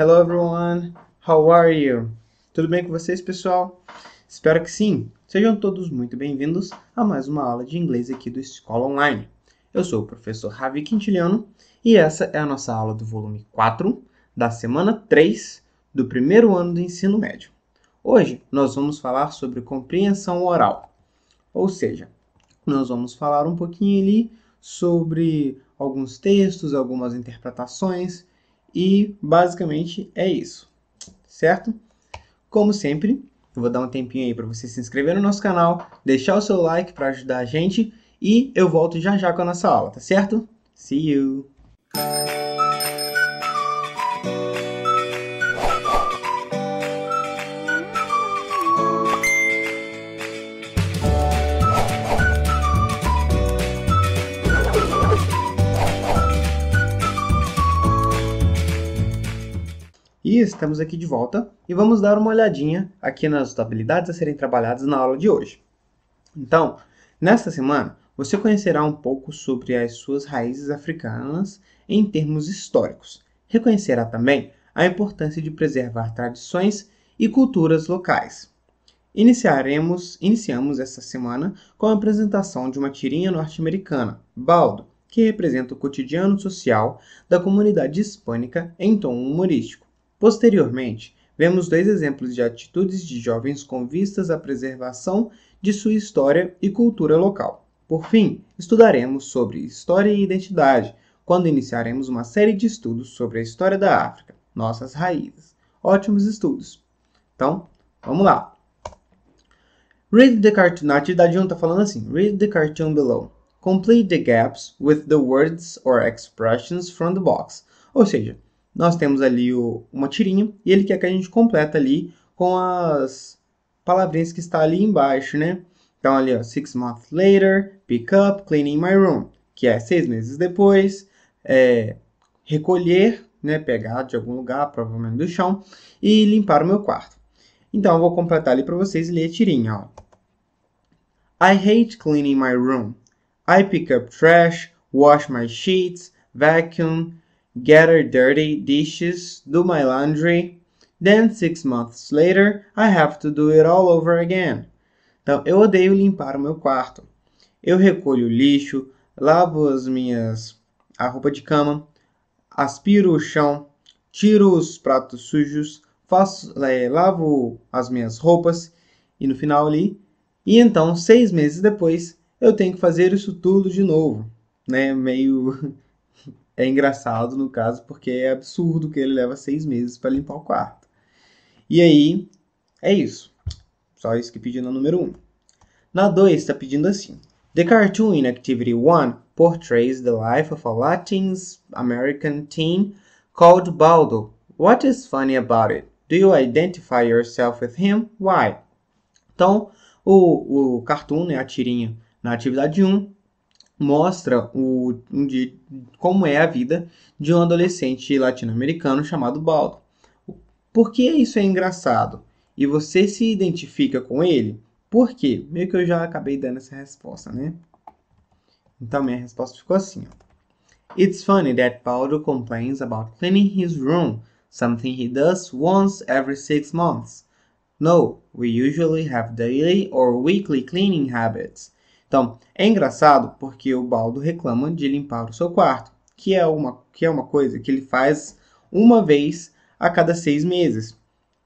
Hello everyone, how are you? Tudo bem com vocês, pessoal? Espero que sim. Sejam todos muito bem-vindos a mais uma aula de inglês aqui do Escola Online. Eu sou o professor Ravi Quintiliano e essa é a nossa aula do volume 4 da semana 3 do primeiro ano do ensino médio. Hoje nós vamos falar sobre compreensão oral, ou seja, nós vamos falar um pouquinho ali sobre alguns textos, algumas interpretações e basicamente é isso, certo? Como sempre, eu vou dar um tempinho aí para você se inscrever no nosso canal, deixar o seu like para ajudar a gente e eu volto já já com a nossa aula, tá certo? See you! E estamos aqui de volta e vamos dar uma olhadinha aqui nas habilidades a serem trabalhadas na aula de hoje. Então, nesta semana, você conhecerá um pouco sobre as suas raízes africanas em termos históricos. Reconhecerá também a importância de preservar tradições e culturas locais. Iniciaremos, iniciamos esta semana com a apresentação de uma tirinha norte-americana, Baldo, que representa o cotidiano social da comunidade hispânica em tom humorístico. Posteriormente, vemos dois exemplos de atitudes de jovens com vistas à preservação de sua história e cultura local. Por fim, estudaremos sobre história e identidade, quando iniciaremos uma série de estudos sobre a história da África, nossas raízes. Ótimos estudos! Então, vamos lá! Read the cartoon. Na atividade 1 está falando assim: Read the cartoon below. Complete the gaps with the words or expressions from the box. Ou seja, nós temos ali o, uma tirinha e ele quer que a gente completa ali com as palavrinhas que está ali embaixo, né? Então ali, ó, six months later, pick up, cleaning my room, que é seis meses depois, é, recolher, né, pegar de algum lugar, provavelmente do chão, e limpar o meu quarto. Então eu vou completar ali para vocês ler a tirinha, ó. I hate cleaning my room. I pick up trash, wash my sheets, vacuum, Gather Dirty Dishes, Do My Laundry. Then six months later, I have to do it all over again. Então, eu odeio limpar o meu quarto. Eu recolho o lixo, lavo as minhas a roupa de cama, aspiro o chão, tiro os pratos sujos, faço, é, lavo as minhas roupas e no final ali. E então, seis meses depois, eu tenho que fazer isso tudo de novo, né? Meio É engraçado, no caso, porque é absurdo que ele leva seis meses para limpar o quarto. E aí, é isso. Só isso que pediu na é número Um. Na dois está pedindo assim. The cartoon in Activity one portrays the life of a Latin American teen called Baldo. What is funny about it? Do you identify yourself with him? Why? Então, o, o cartoon, né, a tirinha na atividade 1, mostra o, de, como é a vida de um adolescente latino-americano chamado Baldo. Por que isso é engraçado? E você se identifica com ele? Por quê? Meio que eu já acabei dando essa resposta, né? Então minha resposta ficou assim, ó. It's funny that Baldo complains about cleaning his room, something he does once every six months. No, we usually have daily or weekly cleaning habits. Então, é engraçado porque o Baldo reclama de limpar o seu quarto, que é uma, que é uma coisa que ele faz uma vez a cada seis meses.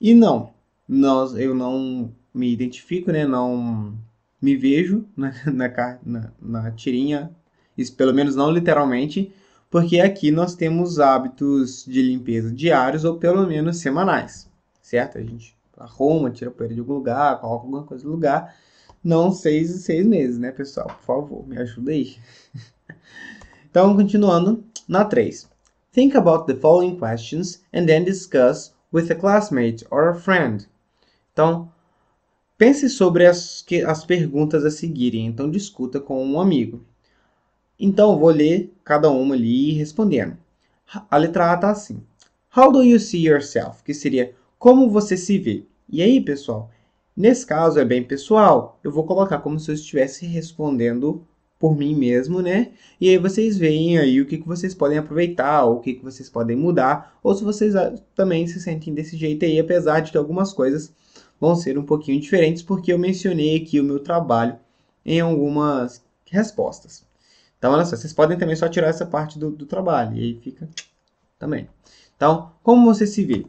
E não, nós, eu não me identifico, né? Não me vejo na, na, na, na tirinha, isso pelo menos não literalmente, porque aqui nós temos hábitos de limpeza diários ou pelo menos semanais, certo? A gente arruma, tira a poeira de algum lugar, coloca alguma coisa no lugar não seis e seis meses, né, pessoal? Por favor, me ajuda aí. então, continuando, na 3. Think about the following questions and then discuss with a classmate or a friend. Então, pense sobre as, que, as perguntas a seguirem, então discuta com um amigo. Então, vou ler cada uma ali e respondendo. A letra A está assim. How do you see yourself? Que seria como você se vê. E aí, pessoal, Nesse caso é bem pessoal, eu vou colocar como se eu estivesse respondendo por mim mesmo, né? E aí vocês veem aí o que, que vocês podem aproveitar, o que, que vocês podem mudar, ou se vocês ah, também se sentem desse jeito aí, apesar de que algumas coisas vão ser um pouquinho diferentes, porque eu mencionei aqui o meu trabalho em algumas respostas. Então, olha só, vocês podem também só tirar essa parte do, do trabalho, e aí fica também. Então, como você se vê?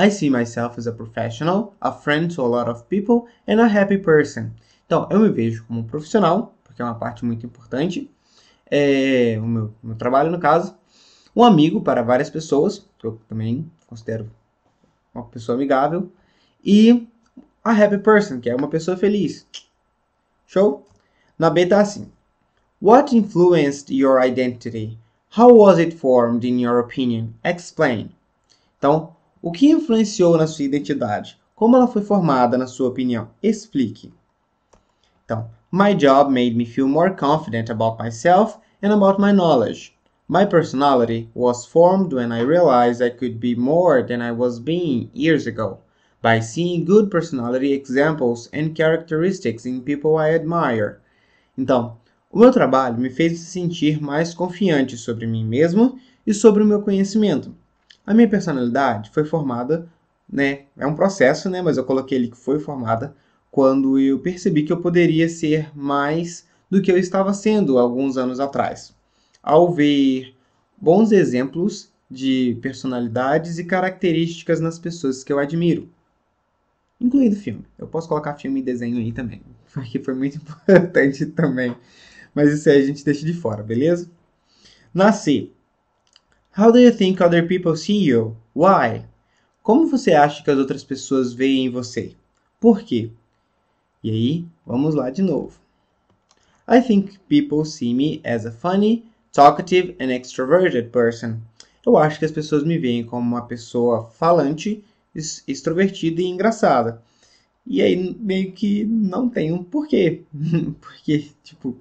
I see myself as a professional, a friend to a lot of people and a happy person. Então, eu me vejo como um profissional, porque é uma parte muito importante, é, o meu, meu trabalho, no caso, um amigo para várias pessoas, que eu também considero uma pessoa amigável, e a happy person, que é uma pessoa feliz. Show? Na B tá assim. What influenced your identity? How was it formed in your opinion? Explain. Então, o que influenciou na sua identidade? Como ela foi formada, na sua opinião? Explique. Então, my job made me feel more confident about myself and about my knowledge. My personality was formed when I realized I could be more than I was being years ago by seeing good personality examples and characteristics in people I admire. Então, o meu trabalho me fez sentir mais confiante sobre mim mesmo e sobre o meu conhecimento. A minha personalidade foi formada, né? É um processo, né? Mas eu coloquei ali que foi formada quando eu percebi que eu poderia ser mais do que eu estava sendo alguns anos atrás, ao ver bons exemplos de personalidades e características nas pessoas que eu admiro, incluindo filme. Eu posso colocar filme e desenho aí também, porque foi muito importante também, mas isso aí a gente deixa de fora, beleza? Nasci How do you think other people see you? Why? Como você acha que as outras pessoas veem você? Por quê? E aí, vamos lá de novo. I think people see me as a funny, talkative and extroverted person. Eu acho que as pessoas me veem como uma pessoa falante, extrovertida e engraçada. E aí meio que não tem um porquê. Porque, tipo,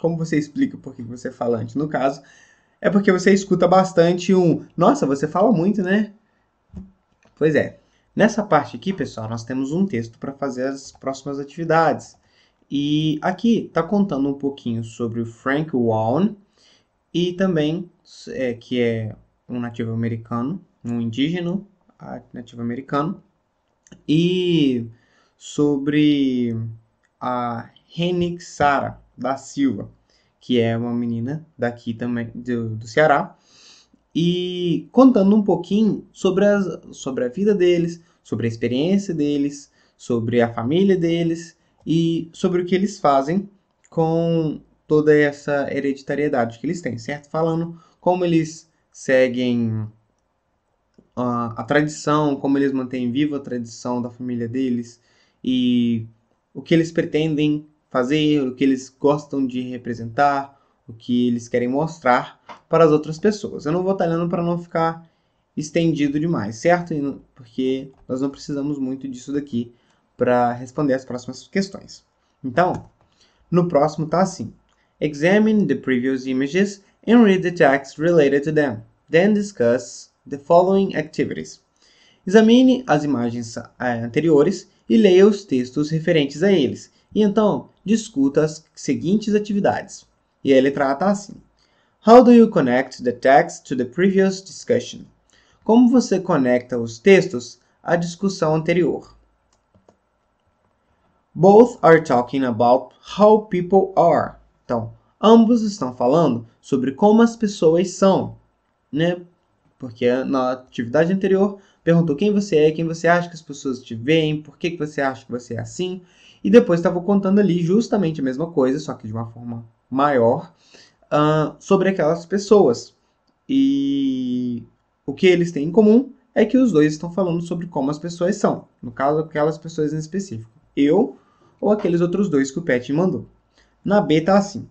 como você explica o porquê que você é falante? No caso, é porque você escuta bastante um nossa, você fala muito, né? Pois é. Nessa parte aqui, pessoal, nós temos um texto para fazer as próximas atividades. E aqui está contando um pouquinho sobre o Frank Wall e também é, que é um nativo americano, um indígena nativo americano, e sobre a Renix Sara da Silva que é uma menina daqui também, do, do Ceará, e contando um pouquinho sobre, as, sobre a vida deles, sobre a experiência deles, sobre a família deles e sobre o que eles fazem com toda essa hereditariedade que eles têm, certo? Falando como eles seguem a, a tradição, como eles mantêm viva a tradição da família deles e o que eles pretendem fazer, o que eles gostam de representar, o que eles querem mostrar para as outras pessoas. Eu não vou talhando tá para não ficar estendido demais, certo? Porque nós não precisamos muito disso daqui para responder as próximas questões. Então, no próximo tá assim: Examine the previous images and read the text related to them. Then discuss the following activities. Examine as imagens eh, anteriores e leia os textos referentes a eles. E então, discuta as seguintes atividades. E ele trata assim: How do you connect the text to the previous discussion? Como você conecta os textos à discussão anterior? Both are talking about how people are. Então, ambos estão falando sobre como as pessoas são, né? Porque na atividade anterior perguntou quem você é, quem você acha que as pessoas te veem, por que, que você acha que você é assim. E depois estava contando ali justamente a mesma coisa, só que de uma forma maior, uh, sobre aquelas pessoas. E o que eles têm em comum é que os dois estão falando sobre como as pessoas são, no caso, aquelas pessoas em específico, eu ou aqueles outros dois que o Pet mandou. Na B está assim: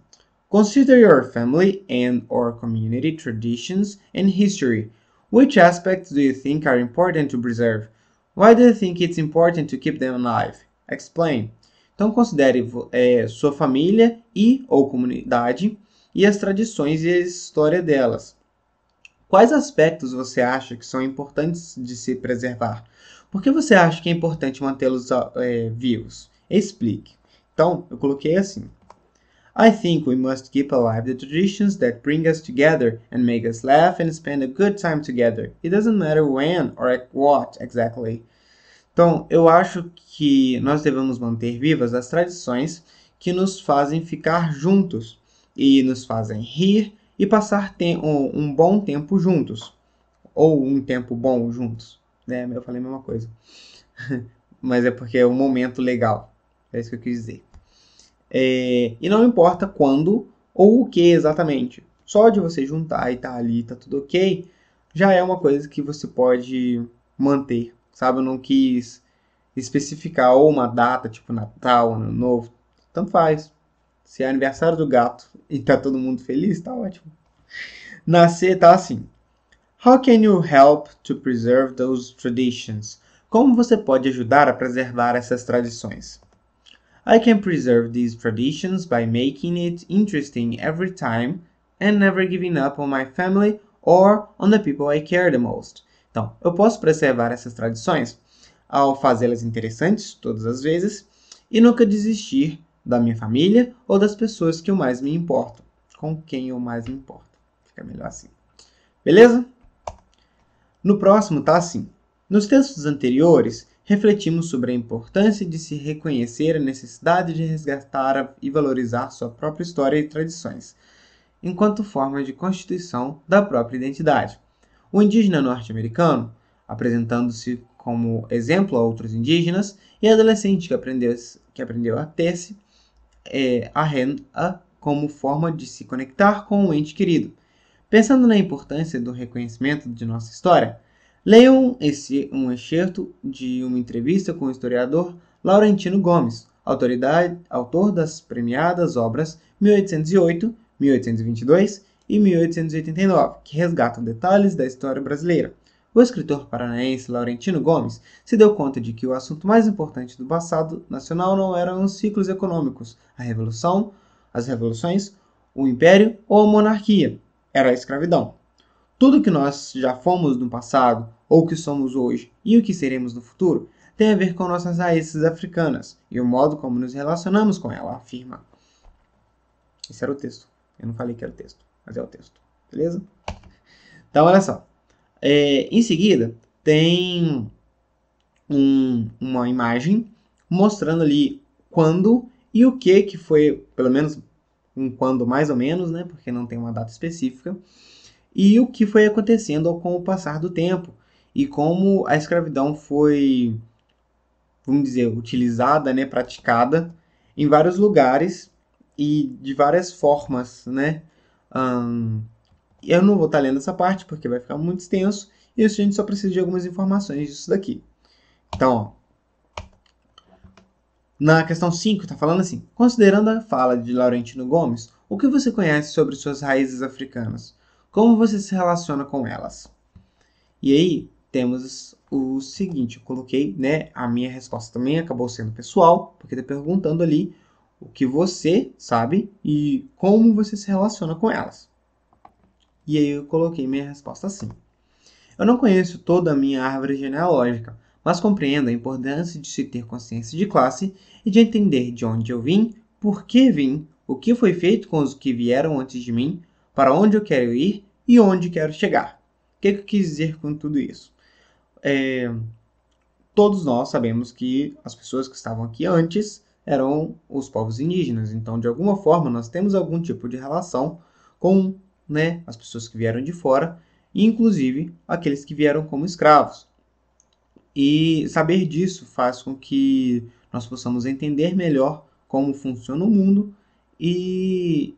Consider your family and or community traditions and history. Which aspects do you think are important to preserve? Why do you think it's important to keep them alive? Explain. Então considere é, sua família e ou comunidade e as tradições e a história delas. Quais aspectos você acha que são importantes de se preservar? Por que você acha que é importante mantê-los ah, é, vivos? Explique. Então, eu coloquei assim: I think we must keep alive the traditions that bring us together and make us laugh and spend a good time together. It doesn't matter when or what exactly. Então, eu acho que nós devemos manter vivas as tradições que nos fazem ficar juntos e nos fazem rir e passar um bom tempo juntos. Ou um tempo bom juntos. Né? Eu falei a mesma coisa. Mas é porque é um momento legal. É isso que eu quis dizer. É... e não importa quando ou o que exatamente. Só de você juntar e tá ali, tá tudo ok, já é uma coisa que você pode manter sabe? Eu não quis especificar ou uma data, tipo Natal, Ano Novo, tanto faz. Se é aniversário do gato e tá todo mundo feliz, tá ótimo. Nascer tá assim. How can you help to preserve those traditions? Como você pode ajudar a preservar essas tradições? I can preserve these traditions by making it interesting every time and never giving up on my family or on the people I care the most. Então, eu posso preservar essas tradições ao fazê-las interessantes todas as vezes e nunca desistir da minha família ou das pessoas que eu mais me importo, com quem eu mais me importo. Fica melhor assim. Beleza? No próximo tá assim. Nos textos anteriores, refletimos sobre a importância de se reconhecer a necessidade de resgatar e valorizar sua própria história e tradições, enquanto forma de constituição da própria identidade. O indígena norte-americano, apresentando-se como exemplo a outros indígenas, e adolescente que aprendeu, que aprendeu a ter-se é, a renda como forma de se conectar com o ente querido. Pensando na importância do reconhecimento de nossa história, leiam esse um excerto de uma entrevista com o historiador Laurentino Gomes, autoridade, autor das premiadas obras 1808, 1822 e 1889, que resgatam detalhes da história brasileira. O escritor paranaense Laurentino Gomes se deu conta de que o assunto mais importante do passado nacional não eram os ciclos econômicos, a revolução, as revoluções, o império ou a monarquia, era a escravidão. Tudo que nós já fomos no passado, ou que somos hoje e o que seremos no futuro, tem a ver com nossas raízes africanas e o modo como nos relacionamos com ela, afirma. Esse era o texto. Eu não falei que era o texto mas é o texto, beleza? Então, olha só. É, em seguida, tem um, uma imagem mostrando ali quando e o que que foi, pelo menos um quando mais ou menos, né? Porque não tem uma data específica. E o que foi acontecendo com o passar do tempo e como a escravidão foi, vamos dizer, utilizada, né, praticada em vários lugares e de várias formas, né? Um, eu não vou estar lendo essa parte porque vai ficar muito extenso. E isso a gente só precisa de algumas informações disso daqui. Então, ó, na questão 5, está falando assim: considerando a fala de Laurentino Gomes, o que você conhece sobre suas raízes africanas? Como você se relaciona com elas? E aí temos o seguinte: eu coloquei, né? A minha resposta também acabou sendo pessoal, porque está perguntando ali o que você sabe e como você se relaciona com elas. E aí eu coloquei minha resposta assim. Eu não conheço toda a minha árvore genealógica, mas compreendo a importância de se ter consciência de classe e de entender de onde eu vim, por que vim, o que foi feito com os que vieram antes de mim, para onde eu quero ir e onde quero chegar. O que, eu quis dizer com tudo isso? É, todos nós sabemos que as pessoas que estavam aqui antes eram os povos indígenas. Então, de alguma forma, nós temos algum tipo de relação com né, as pessoas que vieram de fora, inclusive aqueles que vieram como escravos. E saber disso faz com que nós possamos entender melhor como funciona o mundo e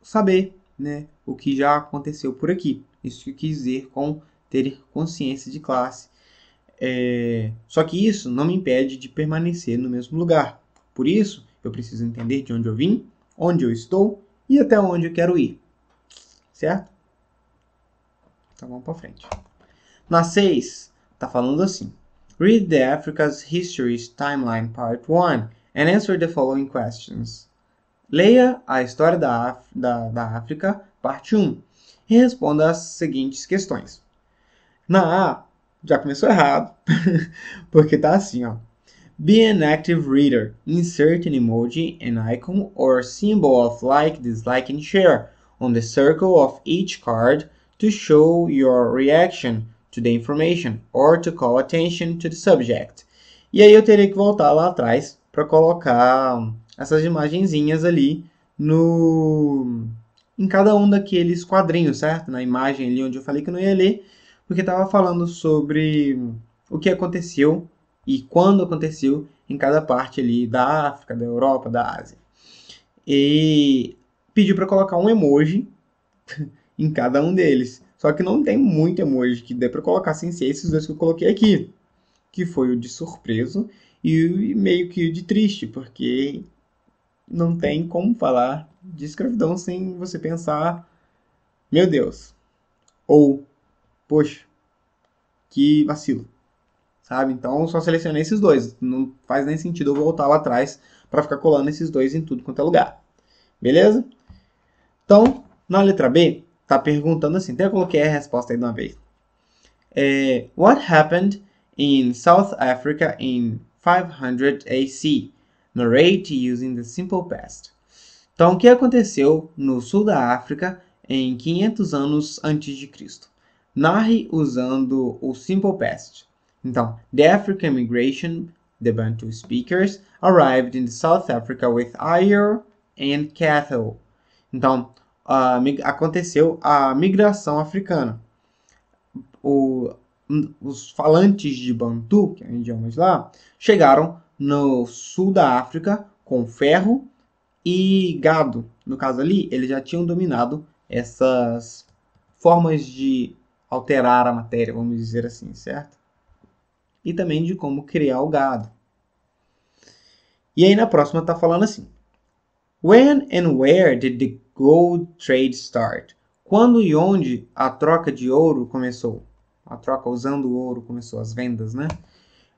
saber né, o que já aconteceu por aqui. Isso que quis dizer com ter consciência de classe. É... Só que isso não me impede de permanecer no mesmo lugar. Por isso, eu preciso entender de onde eu vim, onde eu estou e até onde eu quero ir. Certo? Então vamos para frente. Na 6, está falando assim: Read the Africa's History's Timeline Part 1 and answer the following questions. Leia a história da, Af da, da África, parte 1, e responda as seguintes questões. Na A, já começou errado, porque tá assim, ó. Be an active reader. Insert an emoji, an icon, or symbol of like, dislike, and share on the circle of each card to show your reaction to the information or to call attention to the subject. E aí eu terei que voltar lá atrás para colocar hum, essas imagenzinhas ali no em cada um daqueles quadrinhos, certo? Na imagem ali onde eu falei que não ia ler, porque estava falando sobre hum, o que aconteceu e quando aconteceu em cada parte ali da África, da Europa, da Ásia. E pediu para colocar um emoji em cada um deles. Só que não tem muito emoji que dê para colocar sem ser esses dois que eu coloquei aqui, que foi o de surpreso e meio que o de triste, porque não tem como falar de escravidão sem você pensar, meu Deus, ou poxa, que vacilo sabe? Então só selecionei esses dois. Não faz nem sentido eu voltar lá atrás para ficar colando esses dois em tudo quanto é lugar. Beleza? Então, na letra B, tá perguntando assim, até então coloquei a resposta aí de uma vez. É, what happened in South Africa in 500 AC? Narrate using the simple past. Então, o que aconteceu no sul da África em 500 anos antes de Cristo? Narre usando o simple past. Então, the African migration, the Bantu speakers, arrived in South Africa with iron and cattle. Então, a, aconteceu a migração africana. O, os falantes de Bantu, que é um idioma de lá, chegaram no sul da África com ferro e gado. No caso ali, eles já tinham dominado essas formas de alterar a matéria, vamos dizer assim, certo? e também de como criar o gado. E aí na próxima está falando assim: When and where did the gold trade start? Quando e onde a troca de ouro começou? A troca usando o ouro começou as vendas, né?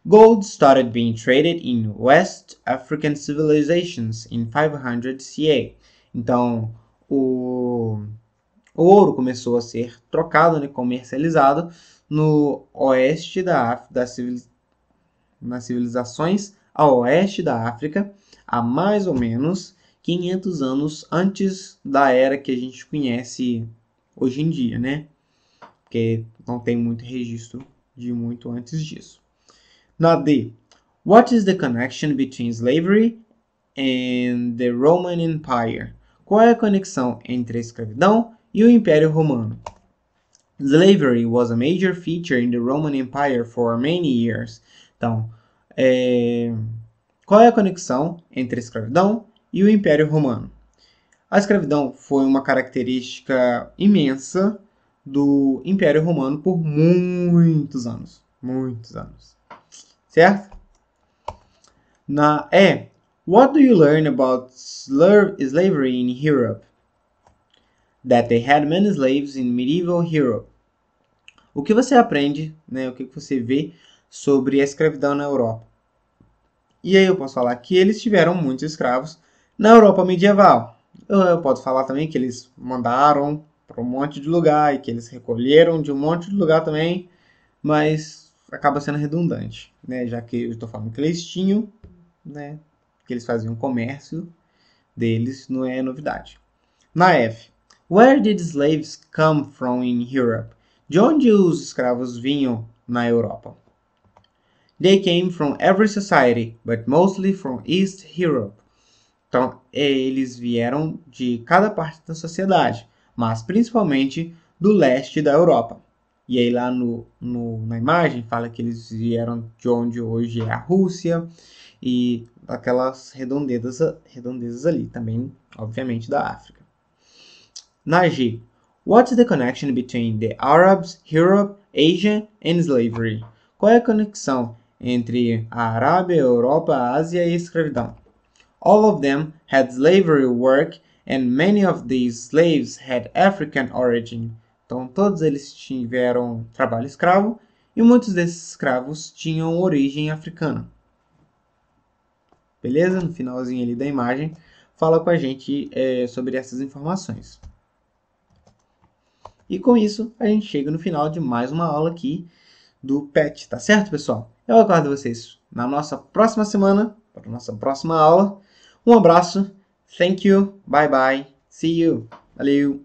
Gold started being traded in West African civilizations in 500 CE. Então, o, o ouro começou a ser trocado, né, comercializado no oeste da África, civiliz... nas civilizações a oeste da África, há mais ou menos 500 anos antes da era que a gente conhece hoje em dia, né? Porque não tem muito registro de muito antes disso. Na D, What is the connection between slavery and the Roman Empire? Qual é a conexão entre a escravidão e o Império Romano? Slavery was a major feature in the Roman Empire for many years. Então, é... qual é a conexão entre a escravidão e o Império Romano? A escravidão foi uma característica imensa do Império Romano por muitos anos. Muitos anos. Certo? Na E. É, what do you learn about slavery in Europe? That they had many slaves in medieval Europe. O que você aprende, né, o que você vê sobre a escravidão na Europa? E aí eu posso falar que eles tiveram muitos escravos na Europa medieval. Eu, posso falar também que eles mandaram para um monte de lugar e que eles recolheram de um monte de lugar também, mas acaba sendo redundante, né? Já que eu estou falando que eles tinham, né? Que eles faziam comércio deles, não é novidade. Na F. Where did slaves come from in Europe? de onde os escravos vinham na Europa. They came from every society, but mostly from East Europe. Então, eles vieram de cada parte da sociedade, mas principalmente do leste da Europa. E aí lá no, no, na imagem fala que eles vieram de onde hoje é a Rússia e aquelas redondezas, redondezas ali, também obviamente da África. Naji, What's the connection between the Arabs, Europe, Asia and slavery? Qual é a conexão entre a Arábia, a Europa, a Ásia e a escravidão? All of them had slavery work and many of these slaves had African origin. Então todos eles tiveram trabalho escravo e muitos desses escravos tinham origem africana. Beleza? No finalzinho ali da imagem fala com a gente é, sobre essas informações. E com isso, a gente chega no final de mais uma aula aqui do PET, tá certo, pessoal? Eu aguardo vocês na nossa próxima semana, para a nossa próxima aula. Um abraço, thank you, bye bye, see you, valeu!